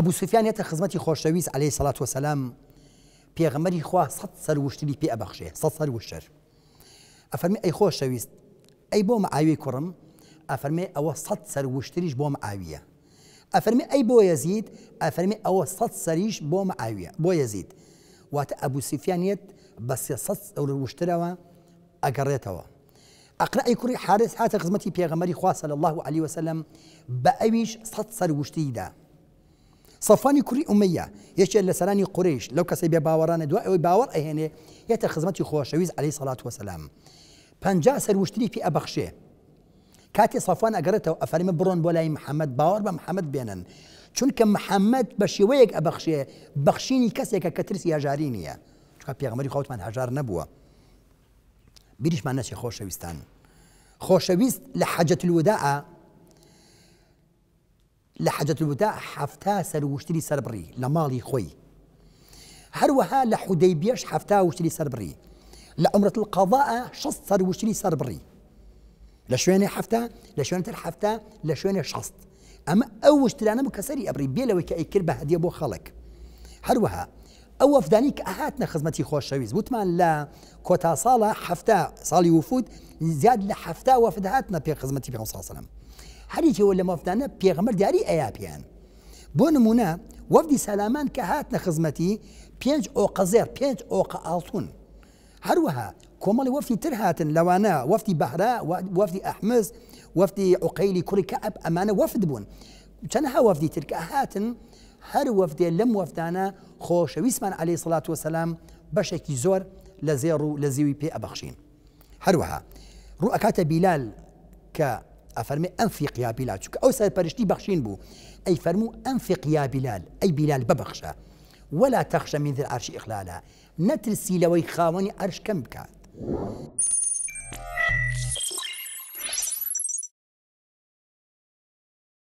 سفيان سوفیانێتە خزمەتی خوشويس عليه سەلات وسلام پێغەمەری خوا سەد سەر بي پێ ئەبەخشێ سەد سەر وشتر ئەفەرمی اي خۆشەویست ئەی بۆ مەعاوی کوڕم ئەفەرمێ ئەوە سەد وشتريش وشتریش بۆ افرمي اي ئەی بۆ افرمي او ئەوە سەد سەریش بۆ مەعاویە بۆ وات ابو سفيان يت بە سێ سەد وشترەوە ئەگەڕێتەوە ئەقرأی كري حارس هاتە خزمەتی پێغەمەری خو صلى الله عليه وسلم بأويش صد سر سەر صفاني كري أمية يشي لسراني قريش لو كسي بي باوران دواء باور أهيني يتا خزمتي خوشويز عليه الصلاة والسلام پنجا سروشتري في أبخشي كاتي صفوان أقرته أفرم برون بولاي محمد باور بمحمد بينن كم محمد بشيويك أبخشي بخشيني كسي يا هجارينيا شو كان پیغمري خوت من هجار نبوا بيريش من نشي خوشويستان خوشويز لحاجة الوداعه لحجة الوداع حفتا سر وشتري سر بري لمالي خوي هروها لحديبيش حفتا وشتري سر بري لأمرة القضاء شصت سر وشتري سر بري لشويني حفتا لشويني الحفتا لشويني شصت أما أوش تلانا مكسري أبري بيلا وكأيكر بهدي أبو خلق هروها او افدانيك اهاتنا خزمتي خوش شويز بوتمان لا كوتا صالة حفتا صالي وفود زاد لحفتا وفدهاتنا في خزمتي في صلى الله عليه وسلم هەری جێوە لە مەفتانە پێغمەر دیاری ئەیاپیان وفدی سلامان که هات نخدمتی پنج او پێنج پنج او قالتون هر وها کۆمەڵی وفدی تر هاتن لەوانە وەفتی بەهرا وەفتی ئەحمز وەفتی عقەیلی کوڕی امانه وفد بون وەفت بوون چەندها وەفتی ترکە هاتن هەر وەفتێ لەم وەفتانە خۆشەویستمان عليه سڵات وسلام بەشێکی زۆر لە زور لزیرو لزیوی پی ابخشین هر وها رو اکات بیلال که افرمي انفق يا بلال أو ئەو برشتي بخشين بو أي فرمو أنفق يا بلال أي بلال ببەخشە ولا تخشى من ذي العرش إخلالا نترسي لوي خاوني أرش كم كات